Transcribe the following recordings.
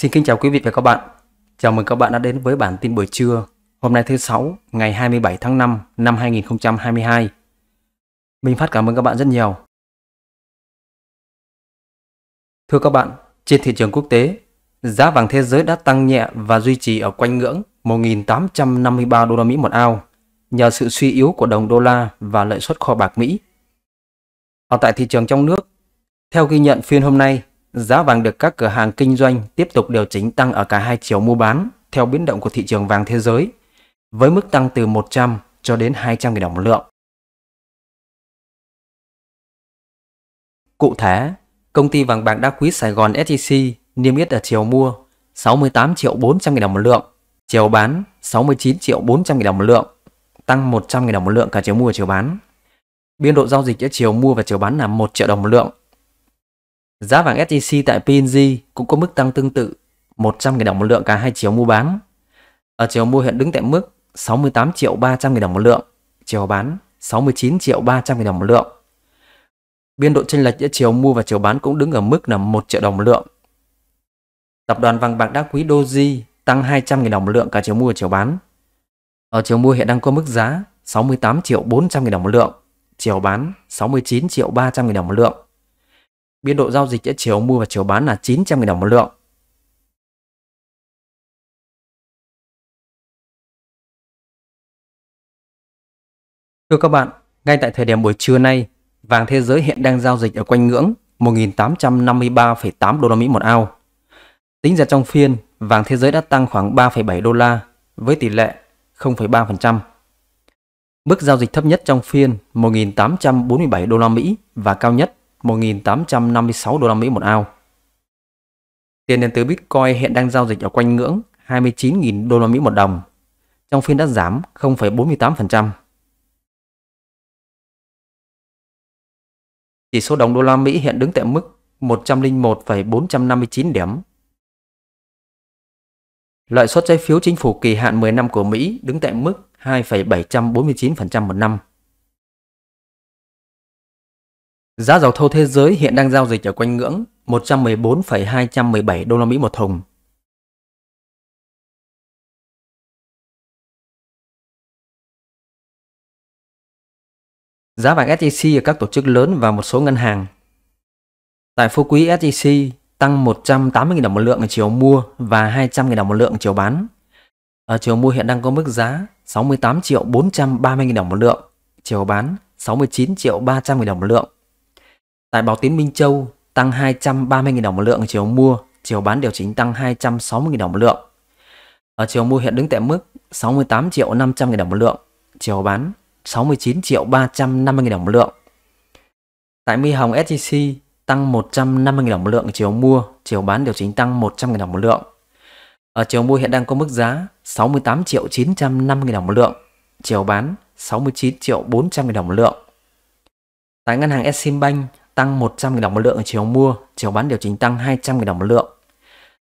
Xin kính chào quý vị và các bạn. Chào mừng các bạn đã đến với bản tin buổi trưa. Hôm nay thứ sáu, ngày 27 tháng 5 năm 2022. Mình phát cảm ơn các bạn rất nhiều. Thưa các bạn, trên thị trường quốc tế, giá vàng thế giới đã tăng nhẹ và duy trì ở quanh ngưỡng 1.853 đô la Mỹ một ao nhờ sự suy yếu của đồng đô la và lợi suất kho bạc Mỹ. Ở tại thị trường trong nước, theo ghi nhận phiên hôm nay, Giá vàng được các cửa hàng kinh doanh tiếp tục điều chỉnh tăng ở cả hai chiều mua bán theo biến động của thị trường vàng thế giới, với mức tăng từ 100 cho đến 200.000 đồng một lượng. Cụ thể, công ty vàng bạc đá quý Sài Gòn SJC niêm yết ở chiều mua 68 triệu 400 000 đồng một lượng, chiều bán 69 triệu 400 000 đồng một lượng, tăng 100 000 đồng một lượng cả chiều mua và chiều bán. Biên độ giao dịch giữa chiều mua và chiều bán là 1 triệu đồng một lượng, Giá vàng SJC tại PNG cũng có mức tăng tương tự 100.000 đồng một lượng cả hai chiều mua bán. Ở chiều mua hiện đứng tại mức 68 triệu 300 000 đồng một lượng, chiều bán 69 triệu 300 000 đồng một lượng. Biên độ chênh lệch giữa chiều mua và chiều bán cũng đứng ở mức là 1 triệu đồng một lượng. Tập đoàn vàng bạc đá quý Doji tăng 200 000 đồng một lượng cả chiều mua và chiều bán. Ở chiều mua hiện đang có mức giá 68 triệu 400 000 đồng một lượng, chiều bán 69 triệu 300 000 đồng một lượng biên độ giao dịch giữa chiều mua và chiều bán là 900.000 đồng một lượng. Thưa các bạn, ngay tại thời điểm buổi trưa nay, vàng thế giới hiện đang giao dịch ở quanh ngưỡng 1.853,8 đô la Mỹ một ao. Tính ra trong phiên, vàng thế giới đã tăng khoảng 3,7 đô la với tỷ lệ 0,3%. Mức giao dịch thấp nhất trong phiên 1.847 đô la Mỹ và cao nhất 1.856 đô la Mỹ một ao. Tiền điện tử Bitcoin hiện đang giao dịch ở quanh ngưỡng 29.000 đô la Mỹ một đồng, trong phiên đã giảm 0,48%. Chỉ số đồng đô la Mỹ hiện đứng tại mức 101,459 điểm. Lợi suất trái phiếu chính phủ kỳ hạn 10 năm của Mỹ đứng tại mức 2,749% một năm. Giá dầu thô thế giới hiện đang giao dịch ở quanh ngưỡng 114,217 đô la Mỹ một thùng. Giá vàng SJC e ở các tổ chức lớn và một số ngân hàng. Tại phú quý SJC e tăng 180.000 đồng một lượng ở chiều mua và 200.000 đồng một lượng ở chiều bán. Ở chiều mua hiện đang có mức giá 68 430.000 đồng một lượng, chiều bán 69 300.000 đồng một lượng. Tại báo Tín Minh Châu tăng 230.000 đồng một lượng chiều mua, chiều bán điều chỉnh tăng 260.000 đồng một lượng. Ở chiều mua hiện đứng tại mức 68 triệu 500 000 đồng một lượng, chiều bán 69 triệu 350 000 đồng một lượng. Tại Mi Hồng sgc tăng 150 000 đồng một lượng chiều mua, chiều bán điều chỉnh tăng 100 000 đồng một lượng. Ở chiều mua hiện đang có mức giá 68 triệu 950 000 đồng một lượng, chiều bán 69 triệu 400 000 đồng một lượng. Tại ngân hàng Exim tăng 100.000 đồng một lượng ở chiều mua, chiều bán điều chỉnh tăng 200.000 đồng một lượng.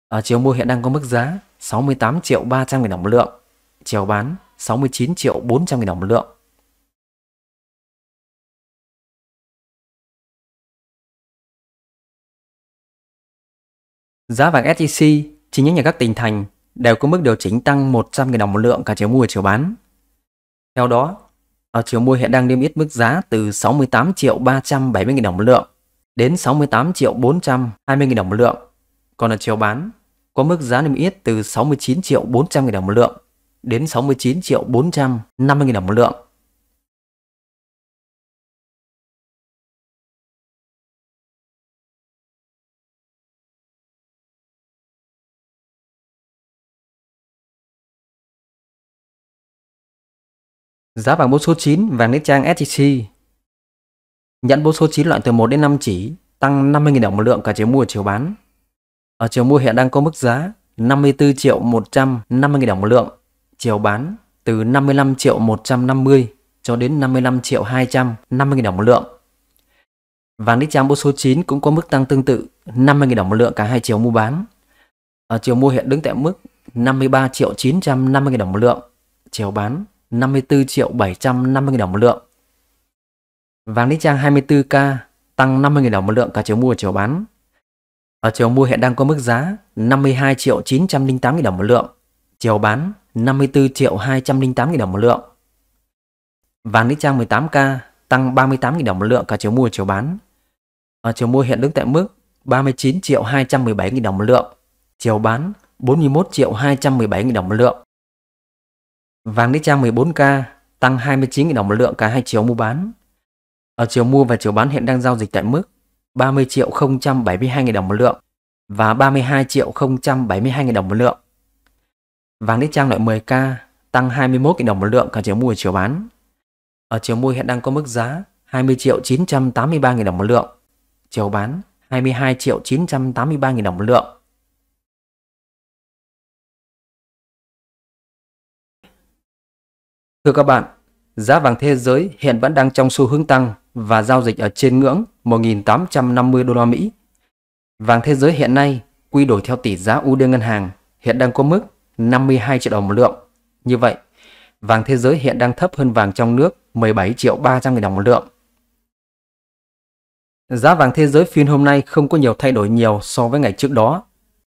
Ở ờ, chiều mua hiện đang có mức giá 68 triệu 300 000 đồng một lượng, chiều bán 69 triệu 400 000 đồng một lượng. Giá vàng SJC e chi nhánh nhà các tỉnh thành đều có mức điều chỉnh tăng 100 000 đồng một lượng cả chiều mua và chiều bán. Theo đó, ở chiều mua hiện đang niêm yết mức giá từ 68 triệu 370 000 đồng một lượng đến 68 triệu 420 000 đồng một lượng. Còn ở chiều bán có mức giá niêm yết từ 69 triệu 400 000 đồng một lượng đến 69 triệu 450 000 đồng một lượng. Giá vàng bốn số 9 vàng nữ trang SJC nhận bốn số 9 loại từ 1 đến 5 chỉ tăng 50.000 đồng một lượng cả chiều mua chiều bán. Ở chiều mua hiện đang có mức giá 54 triệu 150.000 đồng một lượng, chiều bán từ 55 triệu 150 cho đến 55 triệu 250.000 đồng một lượng. Vàng đích trang bộ số 9 cũng có mức tăng tương tự 50.000 đồng một lượng cả hai chiều mua bán. Ở chiều mua hiện đứng tại mức 53 triệu 950.000 đồng một lượng, chiều bán 54 triệu 750 000 đồng một lượng. Vàng Lý Trang 24K tăng 50 000 đồng một lượng cả chiều mua chiều bán. Ở chiều mua hiện đang có mức giá 52 triệu 908 000 đồng một lượng, chiều bán 54 triệu 208 000 đồng một lượng. Vàng Lý Trang 18K tăng 38 000 đồng một lượng cả chiều mua chiều bán. Ở chiều mua hiện đứng tại mức 39 triệu 217 000 đồng một lượng, chiều bán 41 triệu 217 000 đồng một lượng. Vàng Nikkei 14K tăng 29.000 đồng một lượng cả hai chiều mua bán. Ở chiều mua và chiều bán hiện đang giao dịch tại mức 30 triệu 072.000 đồng một lượng và 32 triệu 072.000 đồng một lượng. Vàng Nikkei loại 10K tăng 21.000 đồng một lượng cả chiều mua và chiều bán. Ở chiều mua hiện đang có mức giá 20 triệu 983.000 đồng một lượng, chiều bán 22 triệu 983.000 đồng một lượng. Thưa các bạn, giá vàng thế giới hiện vẫn đang trong xu hướng tăng và giao dịch ở trên ngưỡng 1.850 đô la Mỹ. Vàng thế giới hiện nay quy đổi theo tỷ giá UD ngân hàng hiện đang có mức 52 triệu đồng một lượng. Như vậy, vàng thế giới hiện đang thấp hơn vàng trong nước 17 triệu 300 000 đồng một lượng. Giá vàng thế giới phiên hôm nay không có nhiều thay đổi nhiều so với ngày trước đó.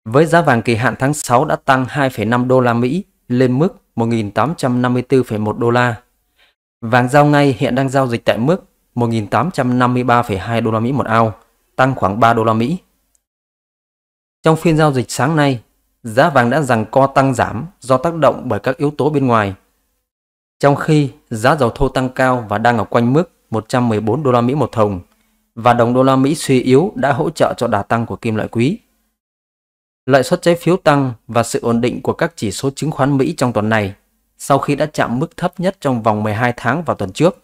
Với giá vàng kỳ hạn tháng 6 đã tăng 2,5 đô la Mỹ lên mức 1.854,1 đô la. Vàng giao ngay hiện đang giao dịch tại mức 1.853,2 đô la Mỹ một ao, tăng khoảng 3 đô la Mỹ. Trong phiên giao dịch sáng nay, giá vàng đã giằng co tăng giảm do tác động bởi các yếu tố bên ngoài. Trong khi giá dầu thô tăng cao và đang ở quanh mức 114 đô la Mỹ một thùng và đồng đô la Mỹ suy yếu đã hỗ trợ cho đà tăng của kim loại quý. Lợi suất trái phiếu tăng và sự ổn định của các chỉ số chứng khoán Mỹ trong tuần này, sau khi đã chạm mức thấp nhất trong vòng 12 tháng vào tuần trước,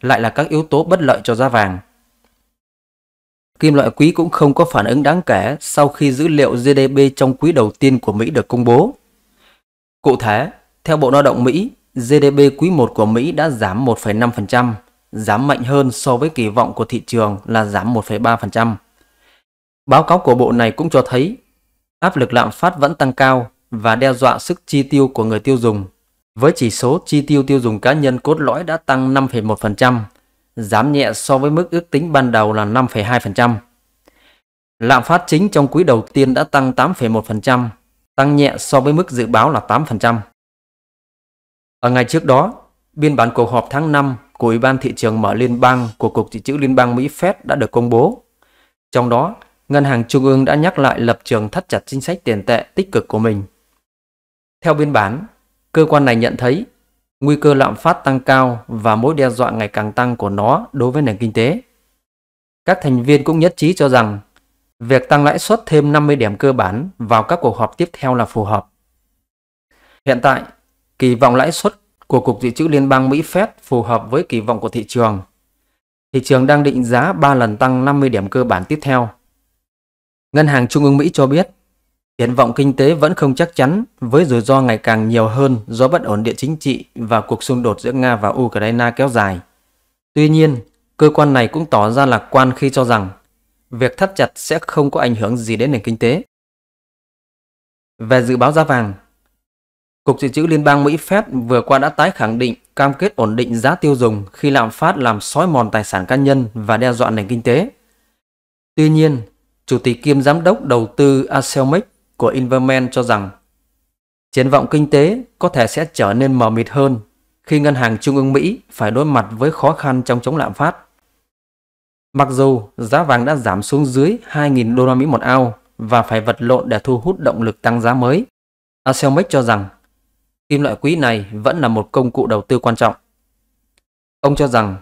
lại là các yếu tố bất lợi cho giá vàng. Kim loại quý cũng không có phản ứng đáng kể sau khi dữ liệu GDP trong quý đầu tiên của Mỹ được công bố. Cụ thể, theo Bộ Lao động Mỹ, GDP quý 1 của Mỹ đã giảm 1,5%, giảm mạnh hơn so với kỳ vọng của thị trường là giảm 1,3%. Báo cáo của bộ này cũng cho thấy áp lực lạm phát vẫn tăng cao và đe dọa sức chi tiêu của người tiêu dùng. Với chỉ số chi tiêu tiêu dùng cá nhân cốt lõi đã tăng 5,1%, giảm nhẹ so với mức ước tính ban đầu là 5,2%. Lạm phát chính trong quý đầu tiên đã tăng 8,1%, tăng nhẹ so với mức dự báo là 8%. Ở ngày trước đó, biên bản cuộc họp tháng 5 của Ủy ban thị trường mở liên bang của Cục thị trữ Liên bang Mỹ Fed đã được công bố. Trong đó, Ngân hàng Trung ương đã nhắc lại lập trường thắt chặt chính sách tiền tệ tích cực của mình. Theo biên bản, cơ quan này nhận thấy nguy cơ lạm phát tăng cao và mối đe dọa ngày càng tăng của nó đối với nền kinh tế. Các thành viên cũng nhất trí cho rằng việc tăng lãi suất thêm 50 điểm cơ bản vào các cuộc họp tiếp theo là phù hợp. Hiện tại, kỳ vọng lãi suất của Cục Dự trữ Liên bang Mỹ Fed phù hợp với kỳ vọng của thị trường. Thị trường đang định giá 3 lần tăng 50 điểm cơ bản tiếp theo Ngân hàng Trung ương Mỹ cho biết, triển vọng kinh tế vẫn không chắc chắn với rủi ro ngày càng nhiều hơn do bất ổn địa chính trị và cuộc xung đột giữa Nga và Ukraine kéo dài. Tuy nhiên, cơ quan này cũng tỏ ra lạc quan khi cho rằng việc thắt chặt sẽ không có ảnh hưởng gì đến nền kinh tế. Về dự báo giá vàng, Cục Dự trữ Liên bang Mỹ Fed vừa qua đã tái khẳng định cam kết ổn định giá tiêu dùng khi lạm phát làm sói mòn tài sản cá nhân và đe dọa nền kinh tế. Tuy nhiên, Chủ tịch kiêm giám đốc đầu tư Aselmec của Inverman cho rằng triển vọng kinh tế có thể sẽ trở nên mờ mịt hơn khi Ngân hàng Trung ương Mỹ phải đối mặt với khó khăn trong chống lạm phát. Mặc dù giá vàng đã giảm xuống dưới 2.000 đô la Mỹ một ao và phải vật lộn để thu hút động lực tăng giá mới, Aselmec cho rằng kim loại quý này vẫn là một công cụ đầu tư quan trọng. Ông cho rằng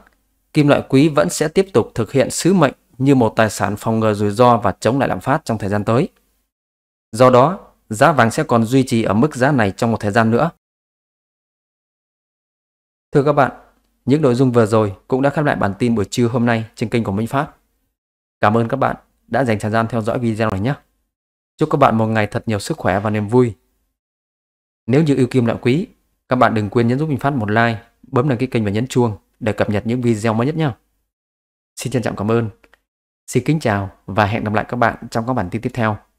kim loại quý vẫn sẽ tiếp tục thực hiện sứ mệnh như một tài sản phòng ngừa rủi ro và chống lại lạm phát trong thời gian tới. Do đó, giá vàng sẽ còn duy trì ở mức giá này trong một thời gian nữa. Thưa các bạn, những nội dung vừa rồi cũng đã khép lại bản tin buổi trưa hôm nay trên kênh của Minh Pháp. Cảm ơn các bạn đã dành thời gian theo dõi video này nhé. Chúc các bạn một ngày thật nhiều sức khỏe và niềm vui. Nếu như yêu kim lạ quý, các bạn đừng quên nhấn giúp Minh phát một like, bấm đăng ký kênh và nhấn chuông để cập nhật những video mới nhất nhé. Xin trân trọng cảm ơn Xin kính chào và hẹn gặp lại các bạn trong các bản tin tiếp theo.